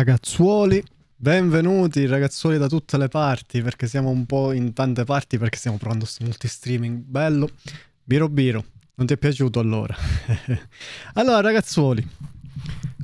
Ragazzuoli, benvenuti ragazzuoli da tutte le parti, perché siamo un po' in tante parti, perché stiamo provando sto multistreaming, bello. Biro Biro, non ti è piaciuto allora? allora ragazzuoli,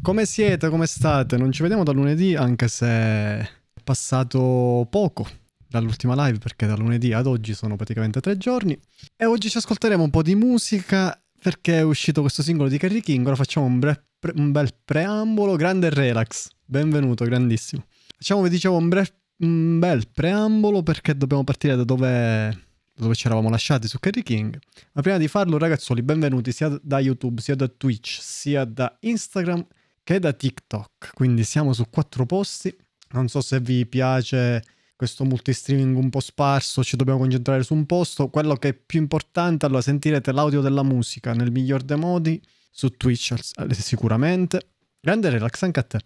come siete, come state? Non ci vediamo da lunedì, anche se è passato poco dall'ultima live, perché da lunedì ad oggi sono praticamente tre giorni. E oggi ci ascolteremo un po' di musica perché è uscito questo singolo di Carrie King, ora facciamo un, bre- pre- un bel preambolo, grande relax. Benvenuto, grandissimo. Facciamo, vi dicevo, un, bre- un bel preambolo perché dobbiamo partire da dove dove ci eravamo lasciati su Kerry King. Ma prima di farlo, ragazzoli, benvenuti sia da YouTube, sia da Twitch, sia da Instagram che da TikTok. Quindi siamo su quattro posti. Non so se vi piace questo multistreaming un po' sparso, ci dobbiamo concentrare su un posto. Quello che è più importante, allora sentirete l'audio della musica nel miglior dei modi, su Twitch eh, sicuramente. Grande relax anche a te.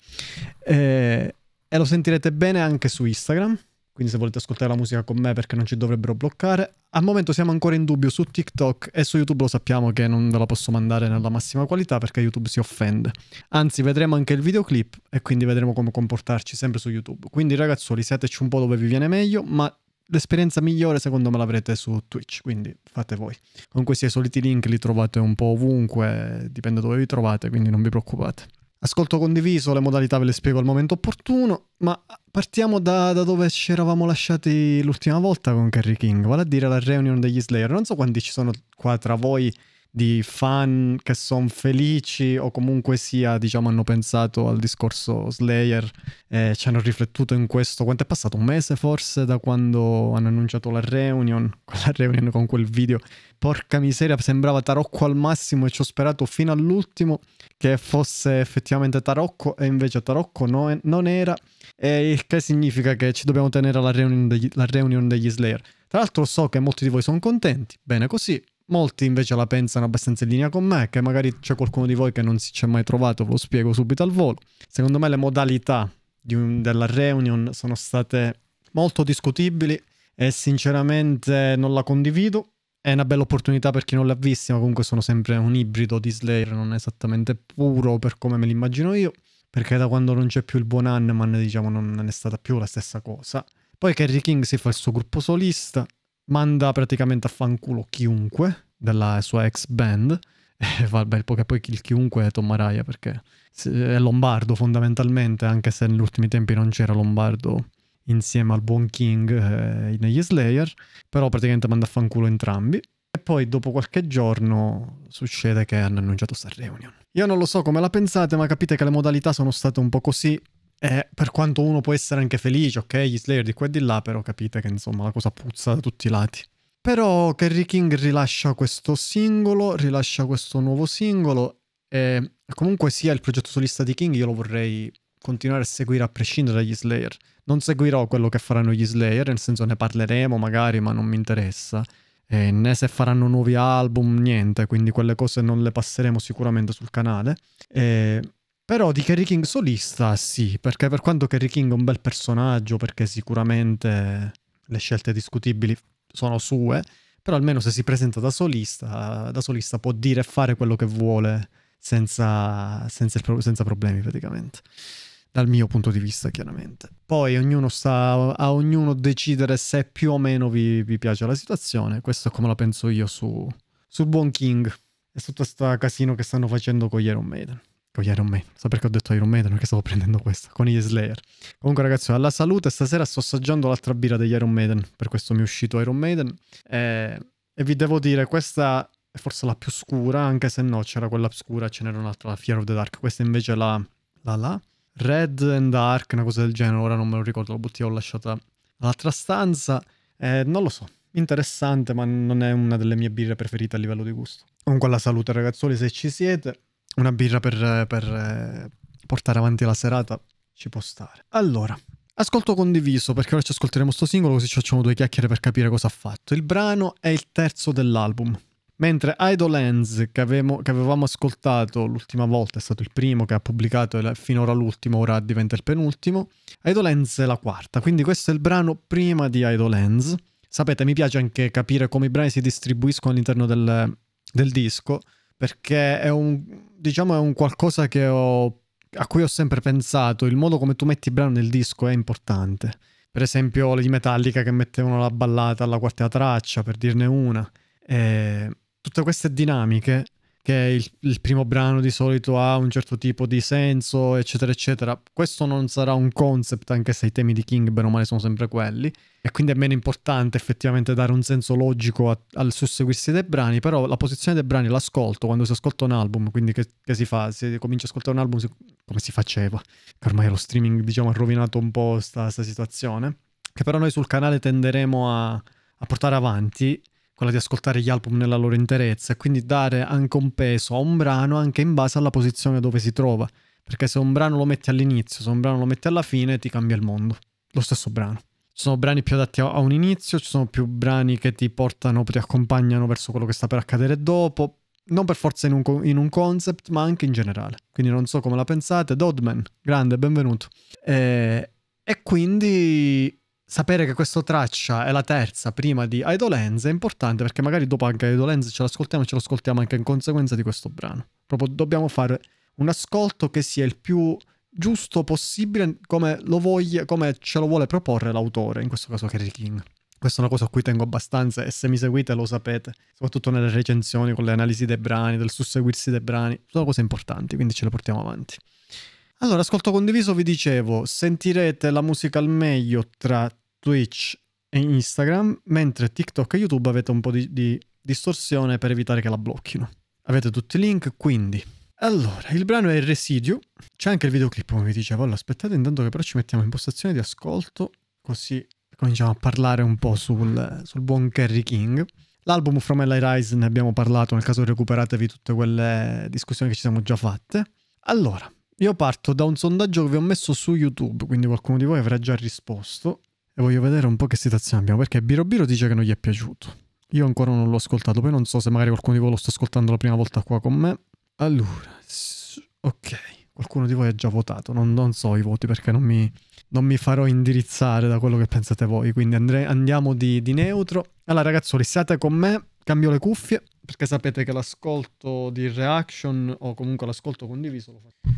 Eh, e lo sentirete bene anche su Instagram quindi se volete ascoltare la musica con me perché non ci dovrebbero bloccare. Al momento siamo ancora in dubbio su TikTok e su YouTube lo sappiamo che non ve la posso mandare nella massima qualità perché YouTube si offende. Anzi, vedremo anche il videoclip e quindi vedremo come comportarci sempre su YouTube. Quindi ragazzuoli, seteci un po' dove vi viene meglio, ma l'esperienza migliore secondo me l'avrete su Twitch, quindi fate voi. Con questi soliti link li trovate un po' ovunque, dipende dove vi trovate, quindi non vi preoccupate. Ascolto condiviso, le modalità ve le spiego al momento opportuno, ma partiamo da, da dove ci eravamo lasciati l'ultima volta con Kerry King, vale a dire la reunion degli Slayer. Non so quanti ci sono qua tra voi di fan che sono felici o comunque sia, diciamo, hanno pensato al discorso Slayer e ci hanno riflettuto in questo. Quanto è passato? Un mese forse da quando hanno annunciato la reunion, quella reunion con quel video. Porca miseria, sembrava tarocco al massimo e ci ho sperato fino all'ultimo che fosse effettivamente tarocco e invece tarocco no, non era. E il che significa che ci dobbiamo tenere alla reunion degli, la reunion degli Slayer. Tra l'altro so che molti di voi sono contenti, bene così, Molti invece la pensano abbastanza in linea con me, che magari c'è qualcuno di voi che non si c'è mai trovato, ve lo spiego subito al volo. Secondo me le modalità un, della reunion sono state molto discutibili e sinceramente non la condivido. È una bella opportunità per chi non l'ha vista, ma comunque sono sempre un ibrido di Slayer, non esattamente puro per come me l'immagino io, perché da quando non c'è più il buon Hanneman, diciamo, non è stata più la stessa cosa. Poi Kerry King si fa il suo gruppo solista, manda praticamente a fanculo chiunque della sua ex band. E va bel po' che poi il chiunque è Tom Maraya perché è lombardo fondamentalmente, anche se negli ultimi tempi non c'era lombardo insieme al buon King eh, negli Slayer, però praticamente manda a fanculo entrambi. E poi dopo qualche giorno succede che hanno annunciato sta reunion. Io non lo so come la pensate, ma capite che le modalità sono state un po' così. Eh, per quanto uno può essere anche felice, ok, gli Slayer di qua e di là, però capite che insomma la cosa puzza da tutti i lati. Però Kerry King rilascia questo singolo, rilascia questo nuovo singolo e comunque sia il progetto solista di King io lo vorrei continuare a seguire a prescindere dagli Slayer. Non seguirò quello che faranno gli Slayer, nel senso ne parleremo magari, ma non mi interessa. E né se faranno nuovi album, niente, quindi quelle cose non le passeremo sicuramente sul canale. E però di Kerry King solista sì, perché per quanto Kerry King è un bel personaggio, perché sicuramente le scelte discutibili sono sue, però almeno se si presenta da solista, da solista può dire e fare quello che vuole senza, senza, senza problemi praticamente dal mio punto di vista chiaramente. Poi ognuno sta a ognuno decidere se più o meno vi, vi piace la situazione, questo è come la penso io su, su Buon King e su tutto questo casino che stanno facendo con Iron Maiden con gli Iron Maiden. So perché ho detto Iron Maiden perché stavo prendendo questo con gli Slayer. Comunque, ragazzi, alla salute. Stasera sto assaggiando l'altra birra degli Iron Maiden. Per questo mi è uscito Iron Maiden. Eh, e vi devo dire, questa è forse la più scura, anche se no, c'era quella scura, ce n'era un'altra, la Fear of the Dark. Questa invece è la, la, la Red and Dark, una cosa del genere. Ora non me lo ricordo, la bottiglia l'ho lasciata all'altra stanza. Eh, non lo so, interessante, ma non è una delle mie birre preferite a livello di gusto. Comunque alla salute ragazzuoli se ci siete una birra per, per eh, portare avanti la serata ci può stare. Allora, Ascolto condiviso perché ora ci ascolteremo sto singolo così ci facciamo due chiacchiere per capire cosa ha fatto. Il brano è il terzo dell'album. Mentre Idol Hands che, che avevamo ascoltato l'ultima volta è stato il primo che ha pubblicato e finora l'ultimo, ora diventa il penultimo. Idol Hands è la quarta, quindi questo è il brano prima di Idol Hands. Sapete, mi piace anche capire come i brani si distribuiscono all'interno del, del disco perché è un, diciamo, è un qualcosa ho, a cui ho sempre pensato. Il modo come tu metti il brano nel disco è importante. Per esempio, le di Metallica che mettevano la ballata alla quarta traccia, per dirne una. E eh, tutte queste dinamiche che il, il, primo brano di solito ha un certo tipo di senso, eccetera, eccetera. Questo non sarà un concept, anche se i temi di King, bene o male, sono sempre quelli. E quindi è meno importante effettivamente dare un senso logico a, al susseguirsi dei brani, però la posizione dei brani l'ascolto quando si ascolta un album, quindi che, che si fa? Si comincia ad ascoltare un album si, come si faceva, che ormai lo streaming, diciamo, ha rovinato un po' questa situazione, che però noi sul canale tenderemo a, a portare avanti quella di ascoltare gli album nella loro interezza e quindi dare anche un peso a un brano anche in base alla posizione dove si trova. Perché se un brano lo metti all'inizio, se un brano lo metti alla fine, ti cambia il mondo. Lo stesso brano. Ci sono brani più adatti a un inizio, ci sono più brani che ti portano, ti accompagnano verso quello che sta per accadere dopo. Non per forza in un, in un concept, ma anche in generale. Quindi non so come la pensate. Dodman, grande, benvenuto. E, eh, e quindi sapere che questa traccia è la terza prima di Idolenz è importante perché magari dopo anche Idolenz ce l'ascoltiamo e ce l'ascoltiamo anche in conseguenza di questo brano. Proprio dobbiamo fare un ascolto che sia il più giusto possibile come, voglia, come ce lo vuole proporre l'autore, in questo caso Kerry King. Questa è una cosa a cui tengo abbastanza e se mi seguite lo sapete, soprattutto nelle recensioni, con le analisi dei brani, del susseguirsi dei brani, sono cose importanti, quindi ce le portiamo avanti. Allora, ascolto condiviso, vi dicevo, sentirete la musica al meglio tra Twitch e Instagram, mentre TikTok e YouTube avete un po' di, di distorsione per evitare che la blocchino. Avete tutti i link, quindi. Allora, il brano è il residuo. C'è anche il videoclip, come vi dicevo. Allora, aspettate intanto che però ci mettiamo in postazione di ascolto, così cominciamo a parlare un po' sul, sul buon Kerry King. L'album From LA Rise ne abbiamo parlato, nel caso recuperatevi tutte quelle discussioni che ci siamo già fatte. Allora, io parto da un sondaggio che vi ho messo su YouTube, quindi qualcuno di voi avrà già risposto. E voglio vedere un po' che situazione abbiamo, perché Birobiro dice che non gli è piaciuto. Io ancora non l'ho ascoltato, poi non so se magari qualcuno di voi lo sta ascoltando la prima volta qua con me. Allora, ok, qualcuno di voi ha già votato, non, non so i voti perché non mi, non mi, farò indirizzare da quello che pensate voi, quindi andrei, andiamo di, di neutro. Allora ragazzuoli, siate con me, cambio le cuffie, perché sapete che l'ascolto di reaction o comunque l'ascolto condiviso lo faccio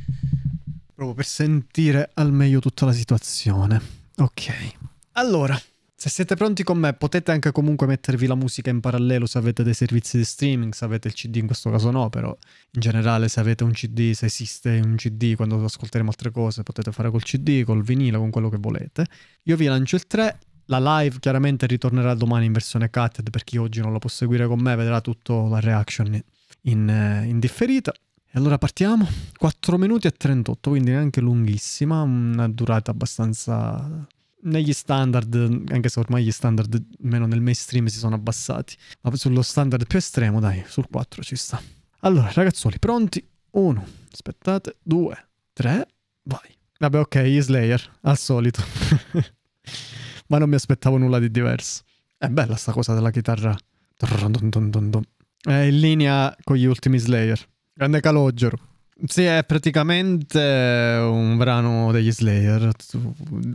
proprio per sentire al meglio tutta la situazione. Ok. Allora, se siete pronti con me potete anche comunque mettervi la musica in parallelo se avete dei servizi di streaming, se avete il CD in questo caso no, però in generale se avete un CD, se esiste un CD, quando ascolteremo altre cose potete fare col CD, col vinile, con quello che volete. Io vi lancio il 3, la live chiaramente ritornerà domani in versione cutted per chi oggi non la può seguire con me, vedrà tutto la reaction in, in differita. E allora partiamo, 4 minuti e 38, quindi neanche lunghissima, una durata abbastanza negli standard, anche se ormai gli standard meno nel mainstream si sono abbassati, ma sullo standard più estremo, dai, sul 4 ci sta. Allora, ragazzuoli, pronti? 1, aspettate, 2, 3, vai. Vabbè, ok, gli Slayer, al solito. ma non mi aspettavo nulla di diverso. È bella sta cosa della chitarra. È in linea con gli ultimi Slayer. Grande calogero. Sì, è praticamente un brano degli Slayer,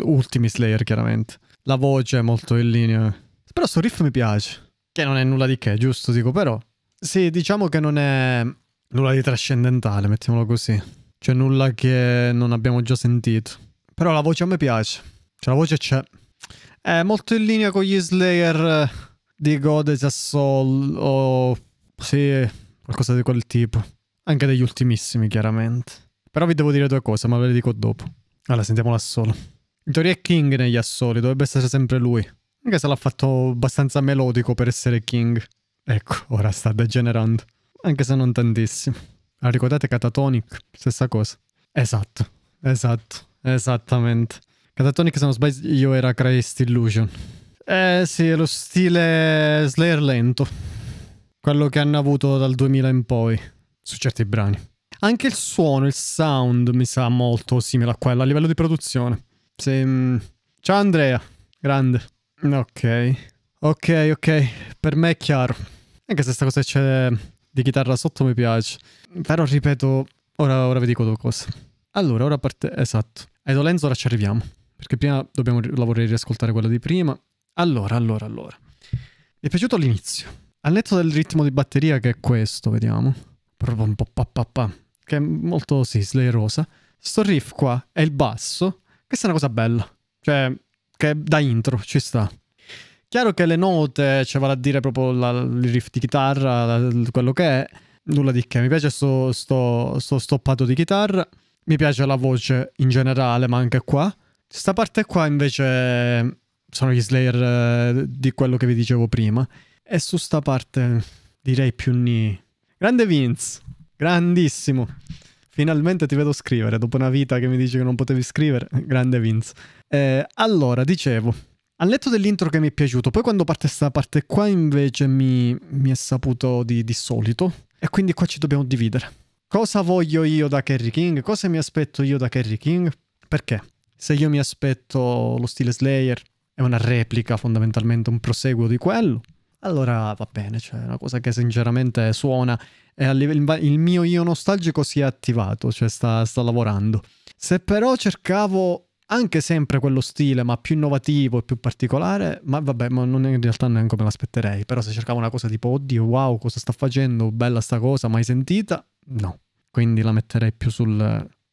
ultimi Slayer chiaramente. La voce è molto in linea. Però sto riff mi piace, che non è nulla di che, giusto dico, però... Sì, diciamo che non è nulla di trascendentale, mettiamolo così. C'è nulla che non abbiamo già sentito. Però la voce a me piace, cioè la voce c'è. È molto in linea con gli Slayer di Godes a Soul o... Sì, qualcosa di quel tipo. Anche degli ultimissimi, chiaramente. Però vi devo dire due cose, ma ve le dico dopo. Allora, sentiamo l'assolo. In teoria è King negli assoli, dovrebbe essere sempre lui. Anche se l'ha fatto abbastanza melodico per essere King. Ecco, ora sta degenerando. Anche se non tantissimo. Ah, ricordate Catatonic? Stessa cosa. Esatto, esatto, esattamente. Catatonic, se non sbaglio, io era Christ Illusion. Eh sì, è lo stile Slayer lento. Quello che hanno avuto dal 2000 in poi su certi brani. Anche il suono, il sound mi sa molto simile a quello a livello di produzione. Se... Mm, Ciao Andrea, grande. Ok, ok, ok, per me è chiaro. Anche se sta cosa c'è di chitarra sotto mi piace. Però ripeto, ora, ora vi dico due cose. Allora, ora parte... Esatto. Edo Lenzo ora ci arriviamo. Perché prima dobbiamo lavorare e riascoltare quella di prima. Allora, allora, allora. Mi è piaciuto all'inizio. Al netto del ritmo di batteria che è questo, vediamo che è molto sì, slayerosa. Sto riff qua è il basso. Questa è una cosa bella. Cioè, che da intro ci sta. Chiaro che le note, cioè vale a dire proprio la, il riff di chitarra, la, quello che è, nulla di che. Mi piace sto, sto, sto stoppato di chitarra, mi piace la voce in generale, ma anche qua. Sta parte qua invece sono gli Slayer eh, di quello che vi dicevo prima. E su sta parte direi più ni Grande Vince, grandissimo. Finalmente ti vedo scrivere, dopo una vita che mi dice che non potevi scrivere. Grande Vince. Eh, allora, dicevo, al letto dell'intro che mi è piaciuto, poi quando parte questa parte qua invece mi, mi è saputo di, di solito. E quindi qua ci dobbiamo dividere. Cosa voglio io da Kerry King? Cosa mi aspetto io da Kerry King? Perché? Se io mi aspetto lo stile Slayer, è una replica fondamentalmente, un proseguo di quello allora va bene, cioè è una cosa che sinceramente suona e livello, il mio io nostalgico si è attivato, cioè sta, sta lavorando. Se però cercavo anche sempre quello stile, ma più innovativo e più particolare, ma vabbè, ma non in realtà neanche me l'aspetterei, però se cercavo una cosa tipo, oddio, wow, cosa sta facendo, bella sta cosa, mai sentita, no. Quindi la metterei più sul...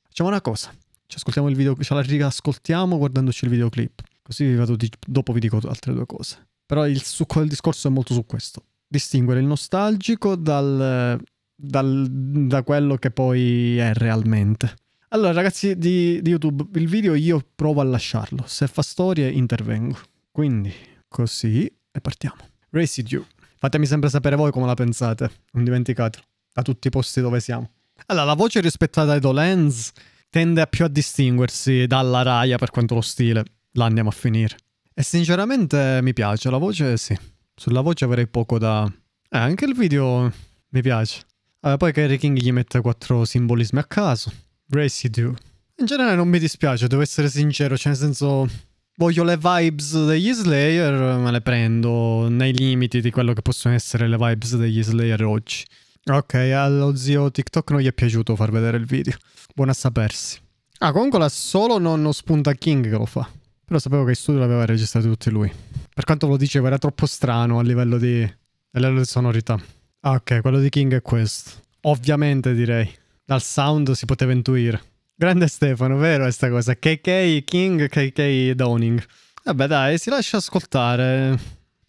Facciamo una cosa, ci ascoltiamo il video, ce la riascoltiamo guardandoci il videoclip, così vi vado, dopo vi dico altre due cose. Però il, succo del discorso è molto su questo. Distinguere il nostalgico dal, dal, da quello che poi è realmente. Allora, ragazzi di, di, YouTube, il video io provo a lasciarlo. Se fa storie, intervengo. Quindi, così, e partiamo. Residue. Fatemi sempre sapere voi come la pensate. Non dimenticatelo Da tutti i posti dove siamo. Allora, la voce rispettata ai Dolens tende a più a distinguersi dalla Raya per quanto lo stile. Là andiamo a finire. E sinceramente mi piace, la voce sì. Sulla voce avrei poco da... Eh, anche il video mi piace. Eh, poi Kerry King gli mette quattro simbolismi a caso. Residue. In generale non mi dispiace, devo essere sincero, cioè nel senso... Voglio le vibes degli Slayer, ma le prendo nei limiti di quello che possono essere le vibes degli Slayer oggi. Ok, allo zio TikTok non gli è piaciuto far vedere il video. Buona sapersi. Ah, comunque la solo nonno Spunta King che lo fa. Però sapevo che il studio l'aveva registrato tutti lui. Per quanto lo dicevo, era troppo strano a livello di, a livello di sonorità. Ah, ok, quello di King è questo. Ovviamente direi. Dal sound si poteva intuire. Grande Stefano, vero questa cosa? KK King, KK Downing. Vabbè dai, si lascia ascoltare.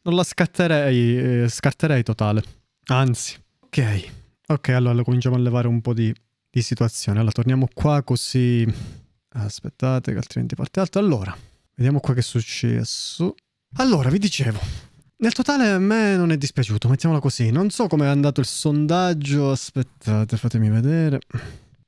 Non la scatterei, eh, scarterei totale. Anzi. Ok. Ok, allora cominciamo a levare un po' di, di situazione. Allora, torniamo qua così... Aspettate che altrimenti parte alta. Allora, Vediamo qua che è successo. Allora, vi dicevo, nel totale a me non è dispiaciuto, mettiamola così. Non so come è andato il sondaggio, aspettate, fatemi vedere.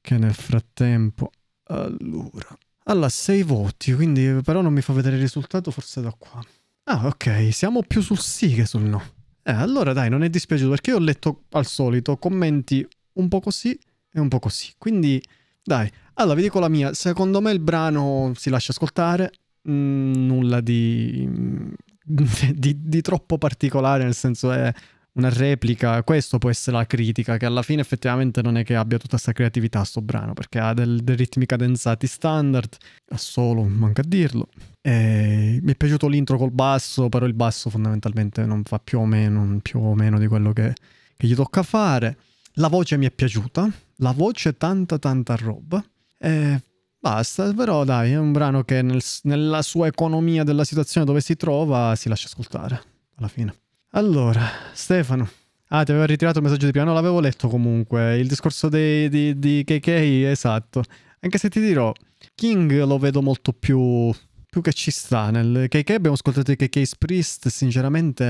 Che nel frattempo... Allora... Allora, 6 voti, quindi però non mi fa vedere il risultato forse da qua. Ah, ok, siamo più sul sì che sul no. Eh, allora dai, non è dispiaciuto perché io ho letto al solito commenti un po' così e un po' così. Quindi, dai. Allora, vi dico la mia. Secondo me il brano si lascia ascoltare, mh, mm, nulla di, mm, di, di, troppo particolare, nel senso è una replica, questo può essere la critica, che alla fine effettivamente non è che abbia tutta questa creatività sto brano, perché ha del, dei ritmi cadenzati standard, ha solo, manca a dirlo. E mi è piaciuto l'intro col basso, però il basso fondamentalmente non fa più o meno, più o meno di quello che, che gli tocca fare. La voce mi è piaciuta, la voce tanta tanta roba. Eh, Basta, però dai, è un brano che nel, nella sua economia della situazione dove si trova si lascia ascoltare, alla fine. Allora, Stefano. Ah, ti avevo ritirato il messaggio di piano, l'avevo letto comunque, il discorso dei, di, di KK, esatto. Anche se ti dirò, King lo vedo molto più, più che ci sta. Nel KK abbiamo ascoltato i KK's Priest, sinceramente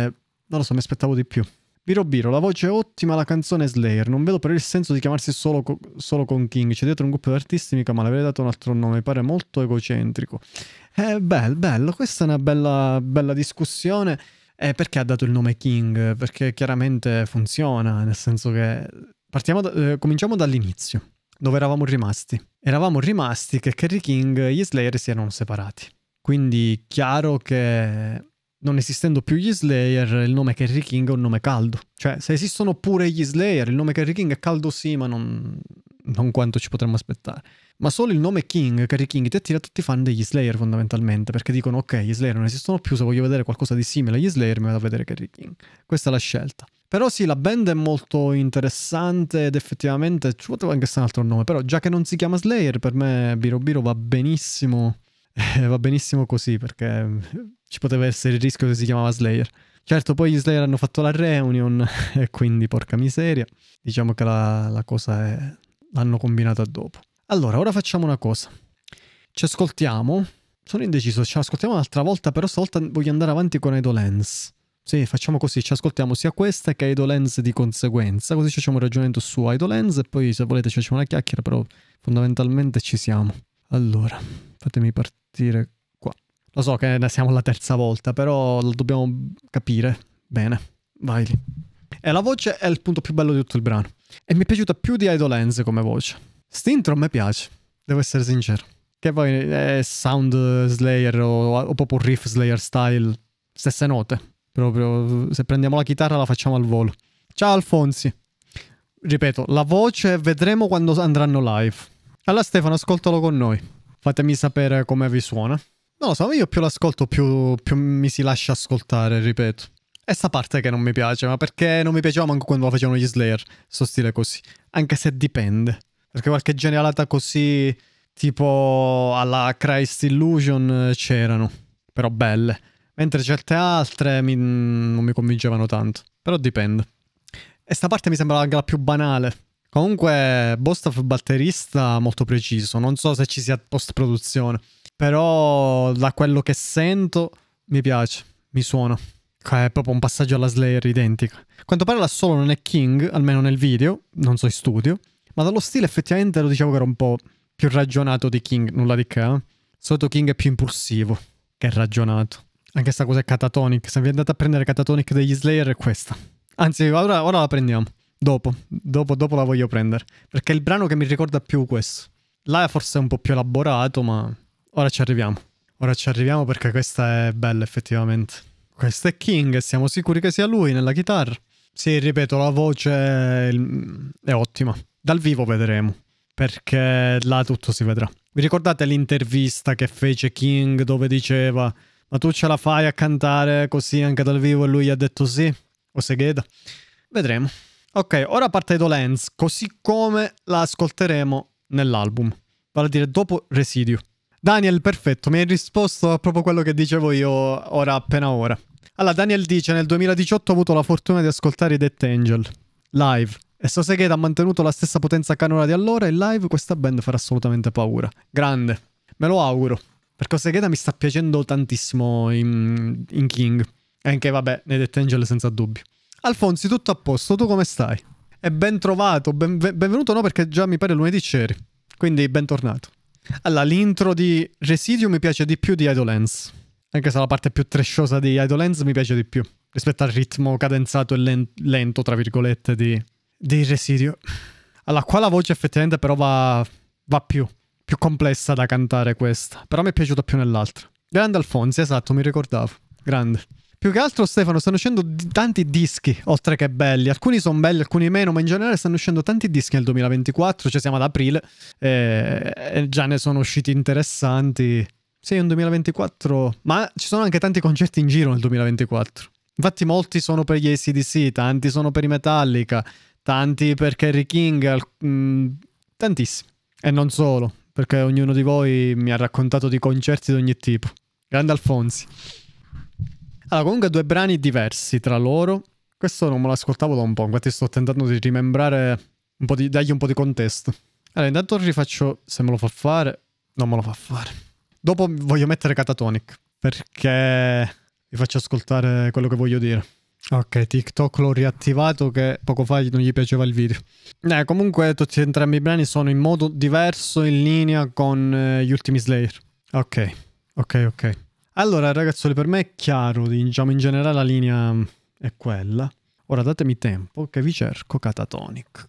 non lo so, mi aspettavo di più. Biro Biro, la voce è ottima, la canzone è Slayer. Non vedo però il senso di chiamarsi solo, co solo con King. C'è dietro un gruppo di artisti, mica male. Avrei dato un altro nome, pare molto egocentrico. Eh, bello, bello. Questa è una bella, bella discussione. Eh, perché ha dato il nome King? Perché chiaramente funziona, nel senso che... Da, eh, cominciamo dall'inizio, dove eravamo rimasti. Eravamo rimasti che Kerry King e gli Slayer si erano separati. Quindi chiaro che non esistendo più gli Slayer, il nome Kerry King è un nome caldo. Cioè, se esistono pure gli Slayer, il nome Kerry King è caldo sì, ma non, non quanto ci potremmo aspettare. Ma solo il nome King, Kerry King, ti attira tutti i fan degli Slayer fondamentalmente, perché dicono ok, gli Slayer non esistono più, se voglio vedere qualcosa di simile agli Slayer mi vado a vedere Kerry King. Questa è la scelta. Però sì, la band è molto interessante ed effettivamente ci poteva anche essere un altro nome, però già che non si chiama Slayer, per me Biro Biro va benissimo eh, va benissimo così perché mm, ci poteva essere il rischio che si chiamava Slayer. Certo, poi gli Slayer hanno fatto la reunion e quindi porca miseria, diciamo che la, la cosa è... l'hanno combinata dopo. Allora, ora facciamo una cosa. Ci ascoltiamo. Sono indeciso, ci ascoltiamo un'altra volta, però stavolta voglio andare avanti con Idolens. Sì, facciamo così, ci ascoltiamo sia questa che Idolens di conseguenza, così facciamo un ragionamento su Idolens e poi se volete ci facciamo una chiacchiera, però fondamentalmente ci siamo. Allora, fatemi partire partire qua. Lo so che ne siamo alla terza volta, però lo dobbiamo capire bene. Vai lì. E la voce è il punto più bello di tutto il brano. E mi è piaciuta più di Idolens come voce. Stintro a me piace, devo essere sincero. Che poi è eh, Sound Slayer o, o proprio Riff Slayer style, stesse note. Proprio se prendiamo la chitarra la facciamo al volo. Ciao Alfonsi. Ripeto, la voce vedremo quando andranno live. Allora Stefano, ascoltalo con noi. Fatemi sapere come vi suona. Non lo so, io più l'ascolto più, più mi si lascia ascoltare, ripeto. E sta parte che non mi piace, ma perché non mi piaceva manco quando la facevano gli Slayer, sto stile così. Anche se dipende. Perché qualche genialata così, tipo alla Christ Illusion, eh, c'erano. Però belle. Mentre certe altre mi, non mi convincevano tanto. Però dipende. E sta parte mi sembrava anche la più banale. Comunque, Bostaf batterista molto preciso. Non so se ci sia post produzione. Però, da quello che sento, mi piace. Mi suona. È proprio un passaggio alla Slayer identica. Quanto pare la solo non è King, almeno nel video, non so in studio. Ma dallo stile effettivamente lo dicevo che era un po' più ragionato di King, nulla di che. Eh? Sotto King è più impulsivo che ragionato. Anche sta cosa è catatonic. Se vi andate a prendere catatonic degli Slayer è questa. Anzi, ora, ora la prendiamo. Dopo, dopo, dopo la voglio prendere. Perché è il brano che mi ricorda più questo. Là forse è un po' più elaborato, ma ora ci arriviamo. Ora ci arriviamo perché questa è bella effettivamente. Questo è King, siamo sicuri che sia lui nella chitarra. Sì, ripeto, la voce è ottima. Dal vivo vedremo, perché là tutto si vedrà. Vi ricordate l'intervista che fece King dove diceva ma tu ce la fai a cantare così anche dal vivo e lui ha detto sì? O Segheda? Vedremo. Ok, ora parte Dolens, così come la ascolteremo nell'album, vale a dire dopo Residio. Daniel, perfetto, mi hai risposto a proprio quello che dicevo io ora appena ora. Allora, Daniel dice, nel 2018 ho avuto la fortuna di ascoltare i Death Angel, live. E so che ha mantenuto la stessa potenza canora di allora e live questa band farà assolutamente paura. Grande. Me lo auguro. Perché Segheda mi sta piacendo tantissimo in, in King. E anche, vabbè, nei Death Angel senza dubbio. Alfonsi, tutto a posto, tu come stai? E ben trovato, ben, benvenuto no perché già mi pare lunedì c'eri, quindi bentornato. Allora, l'intro di Residio mi piace di più di Idolens, anche se la parte più tresciosa di Idolens mi piace di più, rispetto al ritmo cadenzato e lento, tra virgolette, di, di Residio. Allora, qua la voce effettivamente però va, va più, più complessa da cantare questa, però mi è piaciuta più nell'altra. Grande Alfonsi, esatto, mi ricordavo. Grande. Più che altro, Stefano, stanno uscendo tanti dischi, oltre che belli. Alcuni sono belli, alcuni meno, ma in generale stanno uscendo tanti dischi nel 2024. Cioè, siamo ad aprile e, eh, e già ne sono usciti interessanti. Sì, un 2024, ma ci sono anche tanti concerti in giro nel 2024. Infatti, molti sono per gli ACDC, tanti sono per i Metallica, tanti per Kerry King, mh, mm, tantissimi. E non solo, perché ognuno di voi mi ha raccontato di concerti di ogni tipo. Grande Alfonsi. Allora, comunque due brani diversi tra loro. Questo non me l'ascoltavo da un po', infatti sto tentando di rimembrare un po' di... dargli un po' di contesto. Allora, intanto rifaccio, se me lo fa fare... Non me lo fa fare. Dopo voglio mettere Catatonic, perché vi faccio ascoltare quello che voglio dire. Ok, TikTok l'ho riattivato che poco fa non gli piaceva il video. Eh, comunque tutti e entrambi i brani sono in modo diverso in linea con eh, gli ultimi Slayer. Ok, ok, ok. Allora, ragazzi, per me è chiaro, diciamo in generale la linea è quella. Ora datemi tempo che vi cerco Catatonic.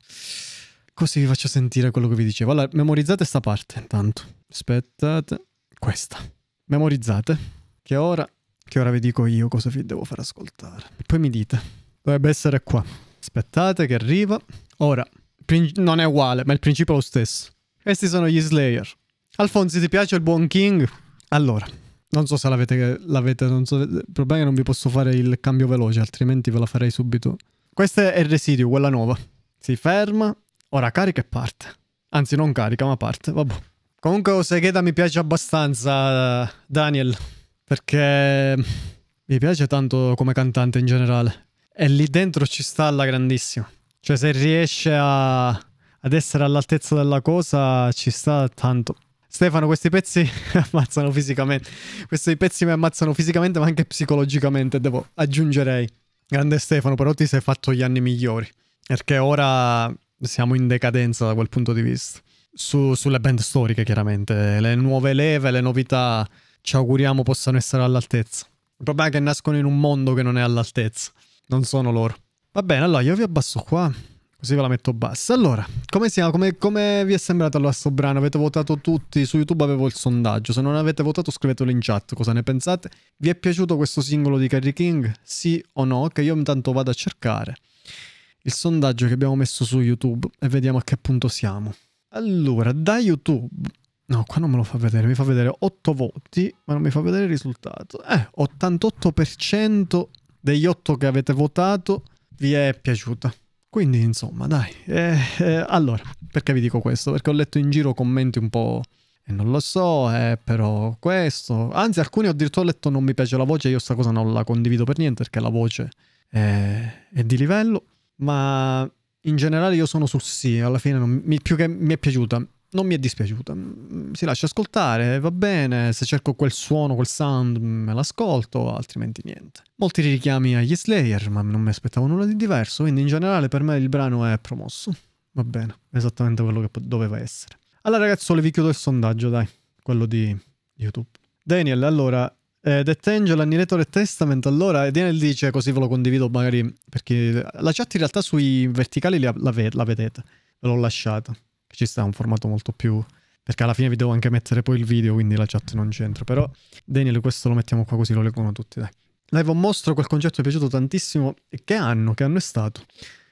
Così vi faccio sentire quello che vi dicevo. Allora, memorizzate sta parte intanto. Aspettate. Questa. Memorizzate. Che ora, che ora vi dico io cosa vi devo far ascoltare. Poi mi dite. Dovrebbe essere qua. Aspettate che arriva. Ora, non è uguale, ma il principio è lo stesso. Questi sono gli Slayer. Alfonso, ti piace il buon King? Allora, non so se l'avete, l'avete non so, il problema è che non vi posso fare il cambio veloce, altrimenti ve la farei subito. Questa è il residuo, quella nuova. Si ferma, ora carica e parte. Anzi, non carica, ma parte, vabbè. Comunque Osegeda mi piace abbastanza, Daniel, perché mi piace tanto come cantante in generale. E lì dentro ci sta alla grandissima. Cioè, se riesce a, ad essere all'altezza della cosa, ci sta tanto. Stefano, questi pezzi mi ammazzano fisicamente. Questi pezzi mi ammazzano fisicamente, ma anche psicologicamente. Devo aggiungerei. Grande Stefano, però ti sei fatto gli anni migliori. Perché ora siamo in decadenza da quel punto di vista. Su, sulle band storiche, chiaramente. Le nuove leve, le novità, ci auguriamo possano essere all'altezza. Il problema è che nascono in un mondo che non è all'altezza. Non sono loro. Va bene, allora io vi abbasso qua. Così ve la metto bassa. Allora, come, siamo, come, come vi è sembrato allora sto brano? Avete votato tutti? Su YouTube avevo il sondaggio. Se non avete votato, scrivetelo in chat cosa ne pensate. Vi è piaciuto questo singolo di Carrie King? Sì o no? Che io intanto vado a cercare il sondaggio che abbiamo messo su YouTube e vediamo a che punto siamo. Allora, da YouTube. No, qua non me lo fa vedere, mi fa vedere 8 voti, ma non mi fa vedere il risultato. Eh, 88% degli 8 che avete votato vi è piaciuta. Quindi, insomma, dai. Eh, eh, allora, perché vi dico questo? Perché ho letto in giro commenti un po'... E non lo so, eh, però questo... Anzi, alcuni ho addirittura letto non mi piace la voce, io sta cosa non la condivido per niente perché la voce è, è di livello, ma in generale io sono sul sì, alla fine non, mi, più che mi è piaciuta non mi è dispiaciuta. Mm, mm, si lascia ascoltare, va bene, se cerco quel suono, quel sound, mm, me l'ascolto, altrimenti niente. Molti richiami agli Slayer, ma non mi aspettavo nulla di diverso, quindi in generale per me il brano è promosso. Va bene, esattamente quello che doveva essere. Allora ragazzuoli, vi chiudo il sondaggio, dai, quello di YouTube. Daniel, allora, eh, Death Angel, Annihilator e Testament, allora, Daniel dice, così ve lo condivido magari, perché la chat in realtà sui verticali la, la, ve la vedete, ve l'ho lasciata che ci sta un formato molto più... Perché alla fine vi devo anche mettere poi il video, quindi la chat non c'entra. Però, Daniel, questo lo mettiamo qua così lo leggono tutti, dai. Live on Mostro, quel concetto è piaciuto tantissimo. E che anno, che anno è stato?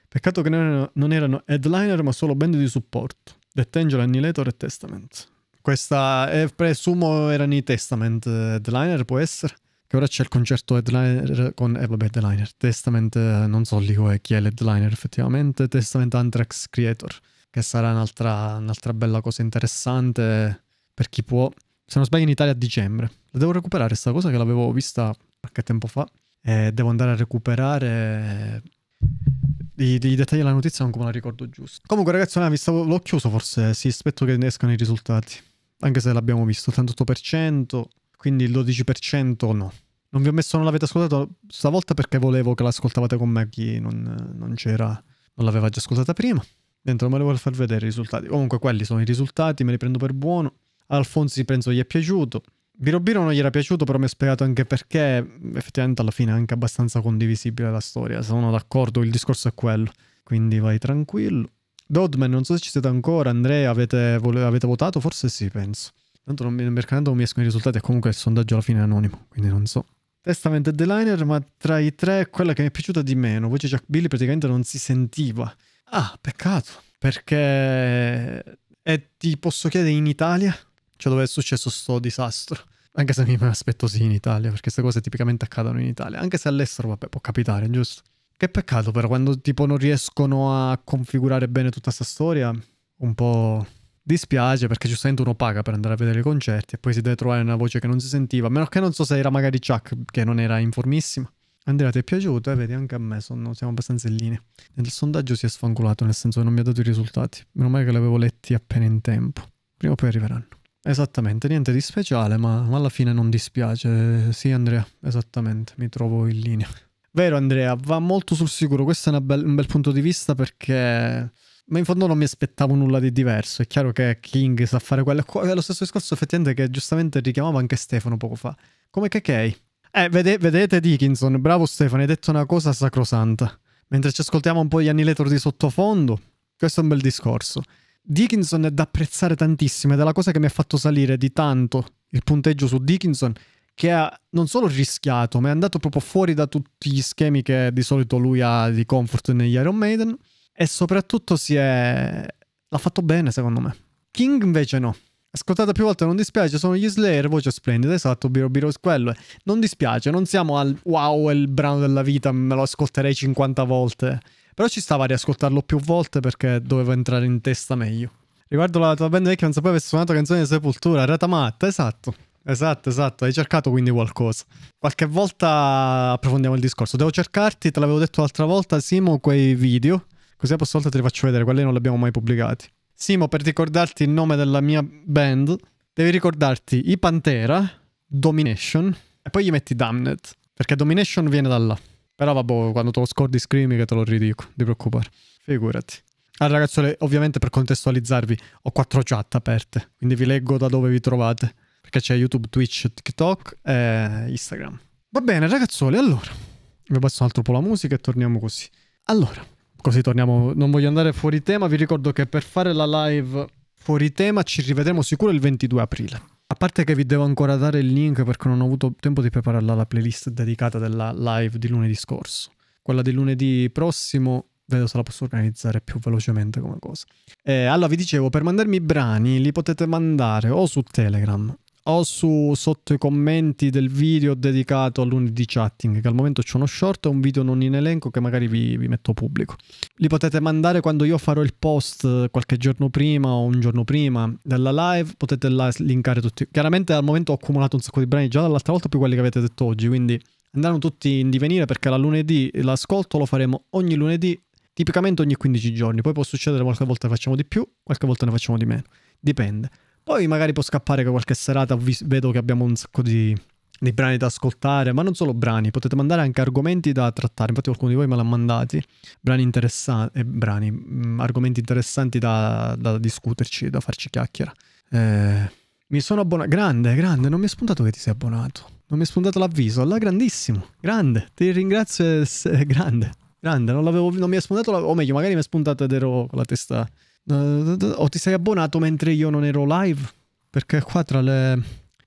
Peccato che non erano, non erano headliner, ma solo band di supporto. Death Angel, Annihilator e Testament. Questa, è, eh, presumo, erano i Testament eh, headliner, può essere? Che ora c'è il concerto headliner con, eh vabbè, headliner. Testament, eh, non so lì chi è l'headliner effettivamente. Testament Anthrax Creator che sarà un'altra, un'altra bella cosa interessante per chi può. Se non sbaglio in Italia a dicembre. La devo recuperare questa cosa che l'avevo vista qualche tempo fa. E devo andare a recuperare i, i, dettagli della notizia non come la ricordo giusto. Comunque ragazzi, no, stavo, l'ho chiuso forse, sì, aspetto che ne escano i risultati. Anche se l'abbiamo visto, 88%, quindi il 12% no. Non vi ho messo, non l'avete ascoltato stavolta perché volevo che l'ascoltavate con me chi non, non c'era, non l'aveva già ascoltata prima dentro, ma le vuol far vedere i risultati. Comunque quelli sono i risultati, me li prendo per buono. Alfonsi penso gli è piaciuto. Birobiro non gli era piaciuto, però mi ha spiegato anche perché effettivamente alla fine è anche abbastanza condivisibile la storia. Sono d'accordo, il discorso è quello. Quindi vai tranquillo. Dodman, non so se ci siete ancora. Andrea, avete, avete votato? Forse sì, penso. Tanto non mi, mercato non mi escono i risultati e comunque il sondaggio alla fine è anonimo, quindi non so. Testament e The Liner, ma tra i tre quella che mi è piaciuta di meno. Voce Jack Billy praticamente non si sentiva. Ah, peccato, perché... E eh, ti posso chiedere in Italia? Cioè dove è successo sto disastro? Anche se mi aspetto sì in Italia, perché queste cose tipicamente accadono in Italia. Anche se all'estero, vabbè, può capitare, giusto? Che peccato però, quando tipo non riescono a configurare bene tutta questa storia, un po' dispiace perché giustamente uno paga per andare a vedere i concerti e poi si deve trovare una voce che non si sentiva, a meno che non so se era magari Chuck che non era informissimo. Andrea, ti è piaciuto? Eh, vedi, anche a me sono, siamo abbastanza in linea. Nel sondaggio si è sfangolato, nel senso che non mi ha dato i risultati. Meno male che li avevo letti appena in tempo. Prima o poi arriveranno. Esattamente, niente di speciale, ma, ma alla fine non dispiace. Sì, Andrea, esattamente, mi trovo in linea. Vero, Andrea, va molto sul sicuro. Questo è be un bel punto di vista perché... Ma in fondo non mi aspettavo nulla di diverso. È chiaro che King sa fare quello. È lo stesso discorso effettivamente che giustamente richiamava anche Stefano poco fa. Come KK, eh, vede- vedete Dickinson, bravo Stefano, hai detto una cosa sacrosanta. Mentre ci ascoltiamo un po' gli anniletor di sottofondo, questo è un bel discorso. Dickinson è da apprezzare tantissimo ed è la cosa che mi ha fatto salire di tanto il punteggio su Dickinson, che ha non solo rischiato, ma è andato proprio fuori da tutti gli schemi che di solito lui ha di comfort negli Iron Maiden e soprattutto si è... l'ha fatto bene secondo me. King invece no. Ascoltata più volte non dispiace, sono gli Slayer, voce splendida, esatto, Biro Biro quello. Non dispiace, non siamo al wow, è il brano della vita, me lo ascolterei 50 volte. Però ci stava a riascoltarlo più volte perché dovevo entrare in testa meglio. Riguardo la tua band vecchia, non sapevo avessi suonato canzoni di Sepoltura, Rata Matta, esatto. Esatto, esatto, hai cercato quindi qualcosa. Qualche volta approfondiamo il discorso. Devo cercarti, te l'avevo detto l'altra volta, Simo, quei video. Così a prossima volta te li faccio vedere, quelli non li abbiamo mai pubblicati. Simo, per ricordarti il nome della mia band, devi ricordarti i Pantera, Domination e poi gli metti Damned, perché Domination viene da là. Però vabbè, quando te lo scordi scrivimi che te lo ridico, ti preoccupare. Figurati. Allora ragazzi, ovviamente per contestualizzarvi ho quattro chat aperte, quindi vi leggo da dove vi trovate, perché c'è YouTube, Twitch, TikTok e Instagram. Va bene ragazzoli, allora, vi passo un altro po' la musica e torniamo così. Allora, così torniamo, non voglio andare fuori tema, vi ricordo che per fare la live fuori tema ci rivedremo sicuro il 22 aprile. A parte che vi devo ancora dare il link perché non ho avuto tempo di prepararla la playlist dedicata della live di lunedì scorso. Quella di lunedì prossimo vedo se la posso organizzare più velocemente come cosa. Eh, allora vi dicevo, per mandarmi i brani li potete mandare o su Telegram o su, sotto i commenti del video dedicato al lunedì chatting, che al momento c'è uno short e un video non in elenco che magari vi, vi, metto pubblico. Li potete mandare quando io farò il post qualche giorno prima o un giorno prima della live, potete linkare tutti. Chiaramente al momento ho accumulato un sacco di brani già dall'altra volta più quelli che avete detto oggi, quindi andranno tutti in divenire perché la lunedì l'ascolto lo faremo ogni lunedì, tipicamente ogni 15 giorni, poi può succedere qualche volta ne facciamo di più, qualche volta ne facciamo di meno, dipende. Poi magari può scappare che qualche serata vedo che abbiamo un sacco di, di, brani da ascoltare, ma non solo brani, potete mandare anche argomenti da trattare, infatti qualcuno di voi me l'ha mandati, brani interessanti, eh, brani, mh, mm, argomenti interessanti da, da, discuterci, da farci chiacchiera. Eh, mi sono abbonato, grande, grande, non mi è spuntato che ti sei abbonato, non mi è spuntato l'avviso, alla grandissimo, grande, ti ringrazio, grande, grande, non, non mi è spuntato, o meglio magari mi è spuntato ed ero con la testa eh, o ti sei abbonato mentre io non ero live? Perché qua tra, le,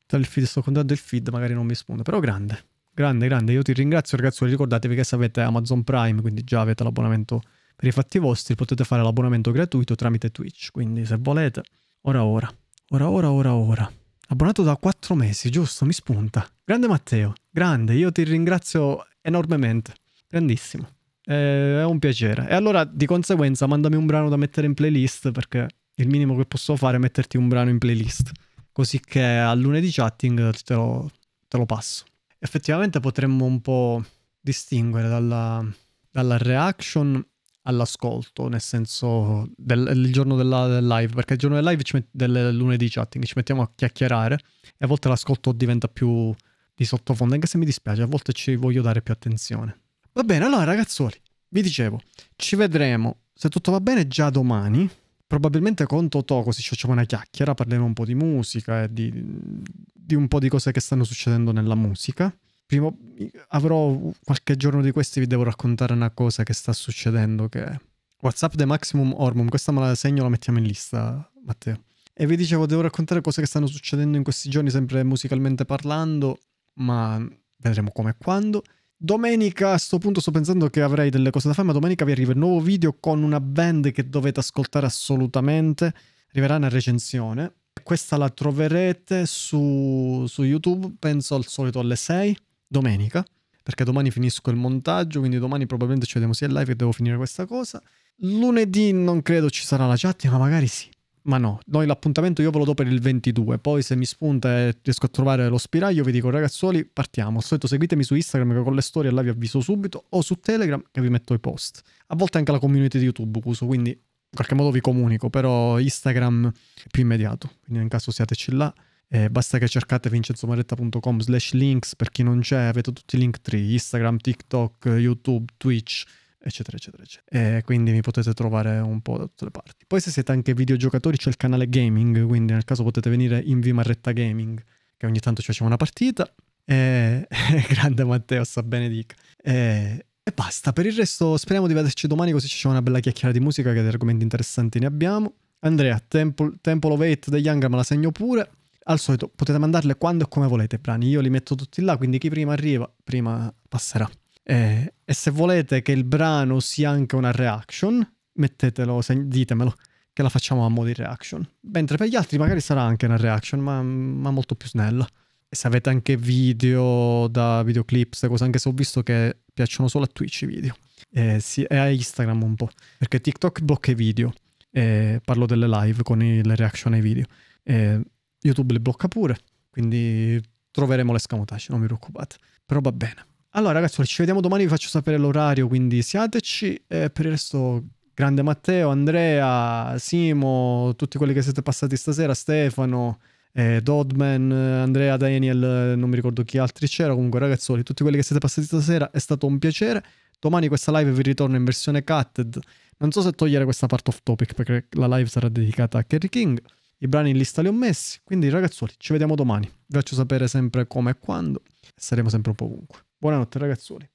tra il feed sto contando il feed, magari non mi risponde. Però grande, grande, grande. Io ti ringrazio, ragazzi. Ricordatevi che se avete Amazon Prime, quindi già avete l'abbonamento per i fatti vostri, potete fare l'abbonamento gratuito tramite Twitch. Quindi se volete, ora ora, ora ora ora ora. Abbonato da 4 mesi, giusto? Mi spunta. Grande Matteo, grande, io ti ringrazio enormemente. Grandissimo. Eh, è un piacere. E allora di conseguenza mandami un brano da mettere in playlist perché il minimo che posso fare è metterti un brano in playlist. Così che al lunedì chatting te lo, te lo passo. Effettivamente potremmo un po' distinguere dalla, dalla reaction all'ascolto, nel senso del, il giorno della, del live, perché il giorno del live met, del lunedì chatting ci mettiamo a chiacchierare e a volte l'ascolto diventa più di sottofondo, anche se mi dispiace, a volte ci voglio dare più attenzione. Va bene, allora ragazzuoli, vi dicevo, ci vedremo, se tutto va bene, già domani. Probabilmente con Totò, così ci facciamo una chiacchiera, parliamo un po' di musica e di, di un po' di cose che stanno succedendo nella musica. Prima, avrò qualche giorno di questi, vi devo raccontare una cosa che sta succedendo, che... WhatsApp The Maximum Hormone, questa me la segno, la mettiamo in lista, Matteo. E vi dicevo, devo raccontare cose che stanno succedendo in questi giorni, sempre musicalmente parlando, ma vedremo come e quando. Domenica, a sto punto sto pensando che avrei delle cose da fare, ma domenica vi arriva il nuovo video con una band che dovete ascoltare assolutamente. Arriverà una recensione. Questa la troverete su, su YouTube, penso al solito alle 6, domenica, perché domani finisco il montaggio, quindi domani probabilmente ci vediamo sia in live che devo finire questa cosa. Lunedì non credo ci sarà la chat, ma magari sì ma no, noi l'appuntamento io ve lo do per il 22, poi se mi spunta e riesco a trovare lo spiraglio vi dico ragazzuoli partiamo, al solito seguitemi su Instagram che con le storie là vi avviso subito o su Telegram che vi metto i post, a volte anche la community di YouTube uso, quindi in qualche modo vi comunico, però Instagram è più immediato, quindi nel caso siateci là. Eh, basta che cercate vincenzomaretta.com slash links per chi non c'è avete tutti i link tree Instagram, TikTok, YouTube, Twitch eccetera, eccetera, eccetera. E quindi mi potete trovare un po' da tutte le parti. Poi se siete anche videogiocatori c'è il canale gaming, quindi nel caso potete venire in Vimarretta Gaming, che ogni tanto ci facciamo una partita. E... grande Matteo, sa benedica. E... e basta, per il resto speriamo di vederci domani così ci facciamo una bella chiacchiera di musica che di argomenti interessanti ne abbiamo. Andrea, Temple, Temple of Eight degli Angra me la segno pure. Al solito potete mandarle quando e come volete, i brani. Io li metto tutti là, quindi chi prima arriva, prima passerà. Eh, e se volete che il brano sia anche una reaction, mettetelo, ditemelo, che la facciamo a modo di reaction. Mentre per gli altri magari sarà anche una reaction, ma, ma molto più snella. E se avete anche video da videoclips, cose anche se ho visto che piacciono solo a Twitch i video. Eh, sì, e a Instagram un po'. Perché TikTok blocca i video. Eh, parlo delle live con i, le reaction ai video. Eh, YouTube le blocca pure. Quindi troveremo le scamotage, non vi preoccupate. Però va bene. Allora ragazzi, ci vediamo domani, vi faccio sapere l'orario, quindi siateci. E per il resto, grande Matteo, Andrea, Simo, tutti quelli che siete passati stasera, Stefano, eh, Dodman, Andrea, Daniel, non mi ricordo chi altri c'era. Comunque ragazzoli, tutti quelli che siete passati stasera, è stato un piacere. Domani questa live vi ritorno in versione cutted. Non so se togliere questa part off topic perché la live sarà dedicata a Kerry King. I brani in lista li ho messi. Quindi ragazzoli, ci vediamo domani. Vi faccio sapere sempre come e quando. saremo sempre un po' ovunque. Buonanotte ragazzoni.